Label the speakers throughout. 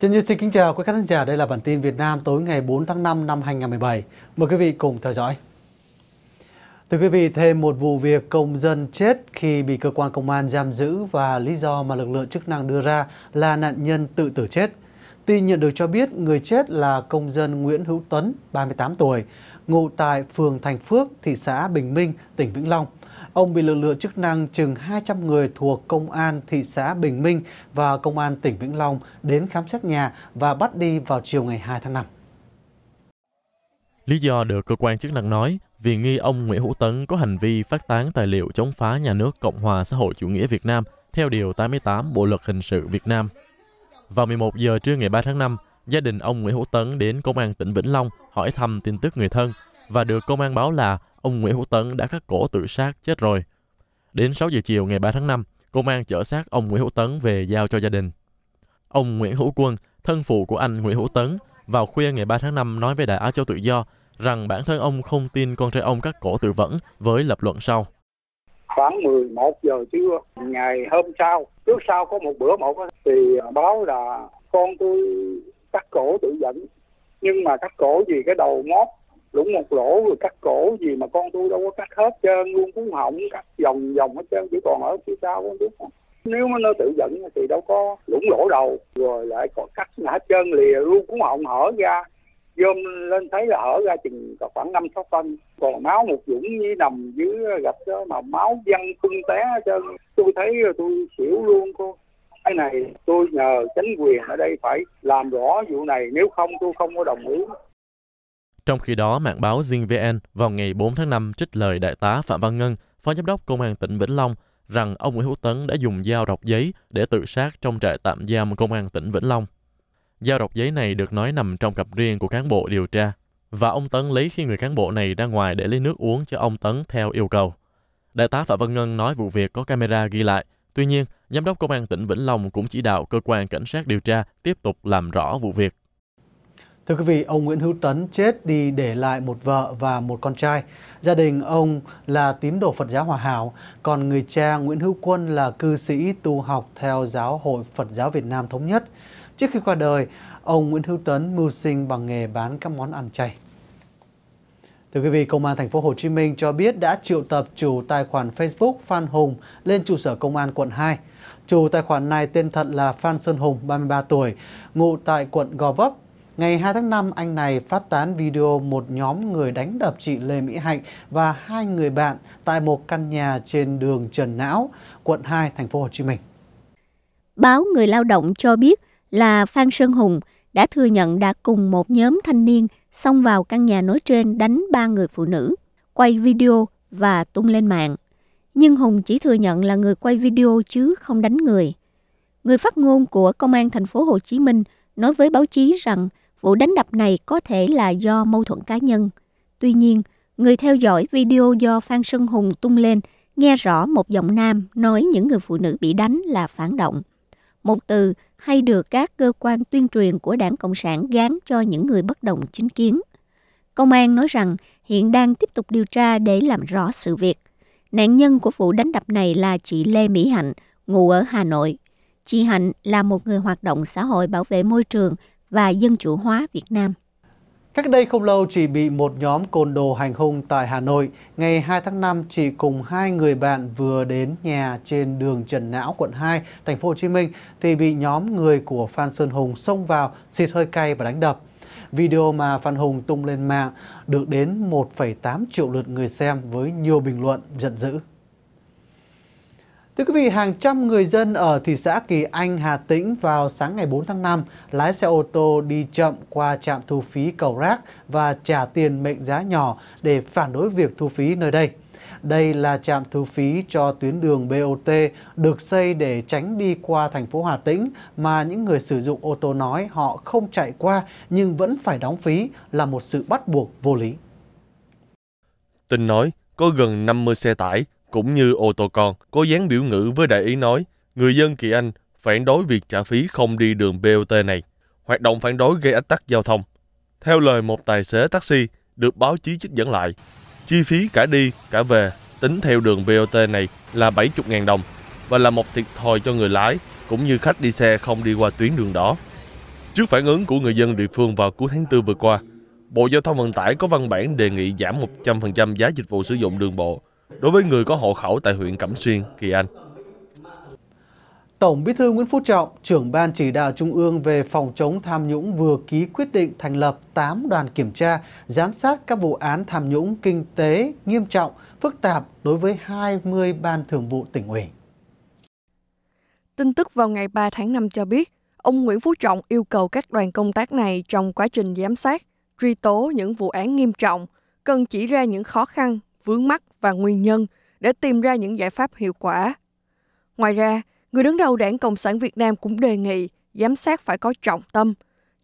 Speaker 1: Chân Như xin kính chào quý khán thính giả, đây là bản tin Việt Nam tối ngày 4 tháng 5 năm 2017. Mời quý vị cùng theo dõi. Thưa quý vị, thêm một vụ việc công dân chết khi bị cơ quan công an giam giữ và lý do mà lực lượng chức năng đưa ra là nạn nhân tự tử chết. Tin nhận được cho biết người chết là công dân Nguyễn Hữu Tuấn, 38 tuổi, ngụ tại phường Thành Phước, thị xã Bình Minh, tỉnh Vĩnh Long. Ông bị lực lượng chức năng chừng 200 người thuộc Công an thị xã Bình Minh và Công an tỉnh Vĩnh Long đến khám xét nhà và bắt đi vào chiều ngày 2 tháng 5.
Speaker 2: Lý do được cơ quan chức năng nói vì nghi ông Nguyễn Hữu Tấn có hành vi phát tán tài liệu chống phá nhà nước Cộng hòa xã hội chủ nghĩa Việt Nam theo Điều 88 Bộ Luật Hình sự Việt Nam. Vào 11 giờ trưa ngày 3 tháng 5, gia đình ông Nguyễn Hữu Tấn đến Công an tỉnh Vĩnh Long hỏi thăm tin tức người thân và được công an báo là ông Nguyễn Hữu Tấn đã cắt cổ tự sát chết rồi. Đến 6 giờ chiều ngày 3 tháng 5, công an chở xác ông Nguyễn Hữu Tấn về giao cho gia đình. Ông Nguyễn Hữu Quân, thân phụ của anh Nguyễn Hữu Tấn, vào khuya ngày 3 tháng 5 nói với Đài Á Châu Tự Do rằng bản thân ông không tin con trai ông cắt cổ tự vẫn với lập luận sau.
Speaker 1: Khoảng 11 giờ trưa ngày hôm sau, trước sau có một bữa một thì báo là con tôi cắt cổ tự vẫn nhưng mà cắt cổ gì cái đầu ngót lũng một lỗ rồi cắt cổ gì mà con tôi đâu có cắt hết trơn luôn cuốn họng cắt vòng vòng hết trơn chỉ còn ở phía sau con biết nếu mà nó tự giận thì đâu có lũng lỗ đầu rồi lại còn cắt hết trơn lìa luôn cuốn họng hở ra dơm lên thấy là hở ra chừng khoảng năm sáu phân còn máu một dũng như nằm dưới gạch đó mà máu văng tung té trơn tôi thấy tôi xỉu luôn cô cái này tôi nhờ chính quyền ở đây phải làm rõ vụ này nếu không tôi không có đồng ý
Speaker 2: trong khi đó, mạng báo Zing VN vào ngày 4 tháng 5 trích lời Đại tá Phạm Văn Ngân, Phó Giám đốc Công an tỉnh Vĩnh Long, rằng ông Nguyễn Hữu Tấn đã dùng dao rọc giấy để tự sát trong trại tạm giam Công an tỉnh Vĩnh Long. Dao rọc giấy này được nói nằm trong cặp riêng của cán bộ điều tra, và ông Tấn lấy khi người cán bộ này ra ngoài để lấy nước uống cho ông Tấn theo yêu cầu. Đại tá Phạm Văn Ngân nói vụ việc có camera ghi lại, tuy nhiên, Giám đốc Công an tỉnh Vĩnh Long cũng chỉ đạo cơ quan cảnh sát điều tra tiếp tục làm rõ vụ việc. Thưa quý vị, ông Nguyễn
Speaker 1: Hữu Tấn chết đi để lại một vợ và một con trai. Gia đình ông là tín đồ Phật giáo Hòa Hảo, còn người cha Nguyễn Hữu Quân là cư sĩ tu học theo Giáo hội Phật giáo Việt Nam Thống Nhất. Trước khi qua đời, ông Nguyễn Hữu Tấn mưu sinh bằng nghề bán các món ăn chay. Thưa quý vị, Công an thành phố Hồ Chí Minh cho biết đã triệu tập chủ tài khoản Facebook Phan Hùng lên trụ sở công an quận 2. Chủ tài khoản này tên thật là Phan Sơn Hùng, 33 tuổi, ngụ tại quận Gò Vấp, Ngày 2 tháng 5, anh này phát tán video một nhóm người đánh đập chị Lê Mỹ Hạnh và hai người bạn tại một căn nhà trên đường Trần Não, quận 2, thành phố Hồ Chí Minh. Báo Người Lao động cho biết là Phan Sơn Hùng đã thừa nhận đã cùng một nhóm thanh niên xông vào căn nhà nói trên đánh ba người phụ nữ, quay video và tung lên mạng. Nhưng Hùng chỉ thừa nhận là người quay video chứ không đánh người. Người phát ngôn của Công an thành phố Hồ Chí Minh nói với báo chí rằng Vụ đánh đập này có thể là do mâu thuẫn cá nhân. Tuy nhiên, người theo dõi video do Phan Sơn Hùng tung lên nghe rõ một giọng nam nói những người phụ nữ bị đánh là phản động. Một từ hay được các cơ quan tuyên truyền của đảng Cộng sản gán cho những người bất đồng chính kiến. Công an nói rằng hiện đang tiếp tục điều tra để làm rõ sự việc. Nạn nhân của vụ đánh đập này là chị Lê Mỹ Hạnh, ngụ ở Hà Nội. Chị Hạnh là một người hoạt động xã hội bảo vệ môi trường và Dân chủ hóa Việt Nam. Cách đây không lâu, chị bị một nhóm côn đồ hành hung tại Hà Nội. Ngày 2 tháng 5, chị cùng hai người bạn vừa đến nhà trên đường Trần Não, quận 2, thành phố Hồ Chí Minh thì bị nhóm người của Phan Sơn Hùng xông vào, xịt hơi cay và đánh đập. Video mà Phan Hùng tung lên mạng được đến 1,8 triệu lượt người xem với nhiều bình luận giận dữ. Thưa quý vị, hàng trăm người dân ở thị xã Kỳ Anh, Hà Tĩnh vào sáng ngày 4 tháng 5 lái xe ô tô đi chậm qua trạm thu phí cầu Rác và trả tiền mệnh giá nhỏ để phản đối việc thu phí nơi đây. Đây là trạm thu phí cho tuyến đường BOT được xây để tránh đi qua thành phố Hà Tĩnh mà những người sử dụng ô tô nói họ không chạy qua nhưng vẫn phải đóng phí là một sự bắt buộc vô lý.
Speaker 2: Tin nói, có gần 50 xe tải cũng như ô tô con, cô dán biểu ngữ với đại ý nói, người dân Kỳ Anh phản đối việc trả phí không đi đường BOT này. Hoạt động phản đối gây ách tắc giao thông. Theo lời một tài xế taxi được báo chí trích dẫn lại, chi phí cả đi cả về tính theo đường BOT này là 70.000 đồng và là một thiệt thòi cho người lái cũng như khách đi xe không đi qua tuyến đường đó Trước phản ứng của người dân địa phương vào cuối tháng 4 vừa qua, Bộ Giao thông Vận tải có văn bản đề nghị giảm 100% giá dịch vụ sử dụng đường bộ đối với người có hộ khẩu tại huyện Cẩm Xuyên, Kỳ Anh.
Speaker 1: Tổng Bí thư Nguyễn Phú Trọng, trưởng ban chỉ đạo Trung ương về phòng chống tham nhũng vừa ký quyết định thành lập 8 đoàn kiểm tra giám sát các vụ án tham nhũng kinh tế nghiêm trọng, phức tạp đối với 20 ban thường vụ tỉnh ủy.
Speaker 2: Tin tức vào ngày 3 tháng 5 cho biết, ông Nguyễn Phú Trọng yêu cầu các đoàn công tác này trong quá trình giám sát, truy tố những vụ án nghiêm trọng, cần chỉ ra những khó khăn, vướng mắt và nguyên nhân để tìm ra những giải pháp hiệu quả. Ngoài ra, người đứng đầu Đảng Cộng sản Việt Nam cũng đề nghị giám sát phải có trọng tâm,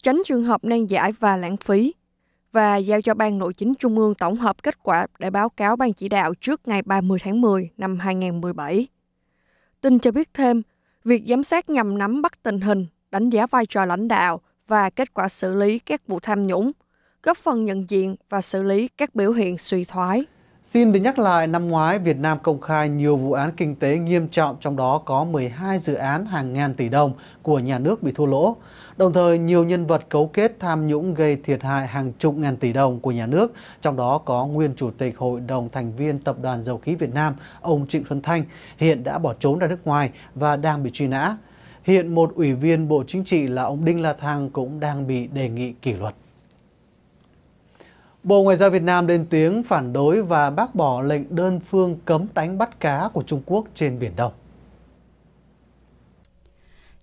Speaker 2: tránh trường hợp nan giải và lãng phí và giao cho Ban Nội chính Trung ương tổng hợp kết quả để báo cáo Ban chỉ đạo trước ngày 30 tháng 10 năm 2017. Tin cho biết thêm, việc giám sát nhằm nắm bắt tình hình, đánh giá vai trò lãnh đạo và kết quả xử lý các vụ tham nhũng, góp phần nhận diện và xử lý các biểu hiện suy thoái. Xin
Speaker 1: được nhắc lại, năm ngoái Việt Nam công khai nhiều vụ án kinh tế nghiêm trọng, trong đó có 12 dự án hàng ngàn tỷ đồng của nhà nước bị thua lỗ. Đồng thời, nhiều nhân vật cấu kết tham nhũng gây thiệt hại hàng chục ngàn tỷ đồng của nhà nước, trong đó có nguyên Chủ tịch Hội đồng thành viên Tập đoàn Dầu khí Việt Nam, ông Trịnh Xuân Thanh, hiện đã bỏ trốn ra nước ngoài và đang bị truy nã. Hiện một ủy viên Bộ Chính trị là ông Đinh La Thăng cũng đang bị đề nghị kỷ luật. Bộ Ngoại giao Việt Nam lên tiếng phản đối và bác bỏ lệnh đơn phương cấm đánh bắt cá của Trung Quốc trên Biển Đông.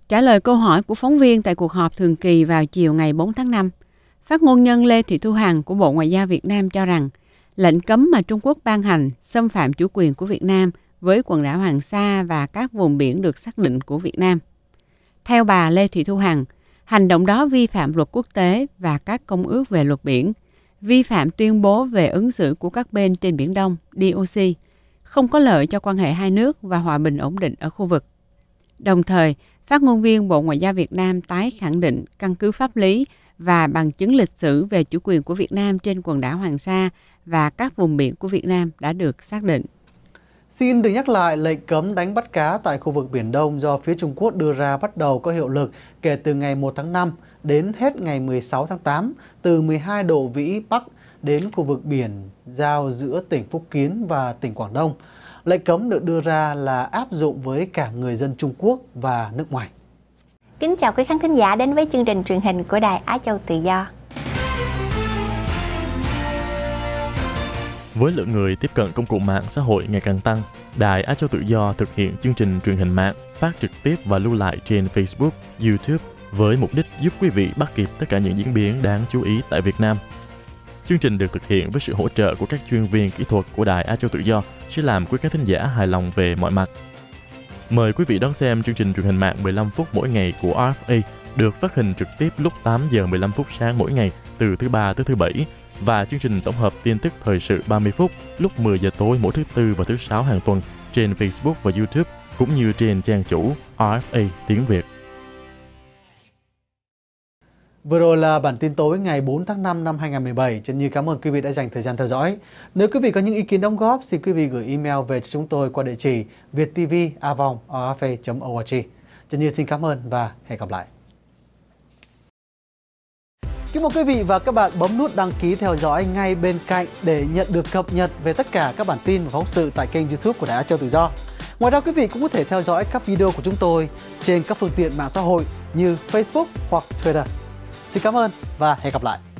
Speaker 1: Trả lời câu hỏi của phóng viên tại cuộc họp thường kỳ vào chiều ngày 4 tháng 5, phát ngôn nhân Lê Thị Thu Hằng của Bộ Ngoại giao Việt Nam cho rằng lệnh cấm mà Trung Quốc ban hành xâm phạm chủ quyền của Việt Nam với quần đảo Hoàng Sa và các vùng biển được xác định của Việt Nam. Theo bà Lê Thị Thu Hằng, hành động đó vi phạm luật quốc tế và các công ước về luật biển vi phạm tuyên bố về ứng xử của các bên trên Biển Đông, DOC, không có lợi cho quan hệ hai nước và hòa bình ổn định ở khu vực. Đồng thời, phát ngôn viên Bộ Ngoại giao Việt Nam tái khẳng định căn cứ pháp lý và bằng chứng lịch sử về chủ quyền của Việt Nam trên quần đảo Hoàng Sa và các vùng biển của Việt Nam đã được xác định. Xin được nhắc lại lệnh cấm đánh bắt cá tại khu vực Biển Đông do phía Trung Quốc đưa ra bắt đầu có hiệu lực kể từ ngày 1 tháng 5 đến hết ngày 16 tháng 8 từ 12 độ vĩ Bắc đến khu vực biển giao giữa tỉnh Phúc Kiến và tỉnh Quảng Đông. Lệnh cấm được đưa ra là áp dụng với cả người dân Trung Quốc và nước ngoài. Kính chào quý khán thính giả đến với chương trình truyền hình của Đài Á Châu Tự Do.
Speaker 2: Với lượng người tiếp cận công cụ mạng xã hội ngày càng tăng, Đài Á Châu Tự Do thực hiện chương trình truyền hình mạng phát trực tiếp và lưu lại trên Facebook, YouTube với mục đích giúp quý vị bắt kịp tất cả những diễn biến đáng chú ý tại Việt Nam. Chương trình được thực hiện với sự hỗ trợ của các chuyên viên kỹ thuật của Đài Á Châu Tự Do sẽ làm quý khán thính giả hài lòng về mọi mặt. Mời quý vị đón xem chương trình truyền hình mạng 15 phút mỗi ngày của RFA được phát hình trực tiếp lúc 8 giờ 15 phút sáng mỗi ngày từ thứ ba tới thứ bảy và chương trình tổng hợp tin tức thời sự 30 phút lúc 10 giờ tối mỗi thứ tư và thứ sáu hàng tuần trên Facebook và YouTube cũng như trên trang chủ RFA tiếng Việt.
Speaker 1: Vừa rồi là bản tin tối ngày 4 tháng 5 năm 2017. Trần Như cảm ơn quý vị đã dành thời gian theo dõi. Nếu quý vị có những ý kiến đóng góp, xin quý vị gửi email về cho chúng tôi qua địa chỉ việttvavong.org. E Trần Như xin cảm ơn và hẹn gặp lại. Kính mời quý vị và các bạn bấm nút đăng ký theo dõi ngay bên cạnh để nhận được cập nhật về tất cả các bản tin và phóng sự tại kênh youtube của Đài Á Châu Tự Do. Ngoài ra quý vị cũng có thể theo dõi các video của chúng tôi trên các phương tiện mạng xã hội như Facebook hoặc Twitter. Xin cảm ơn và hẹn gặp lại!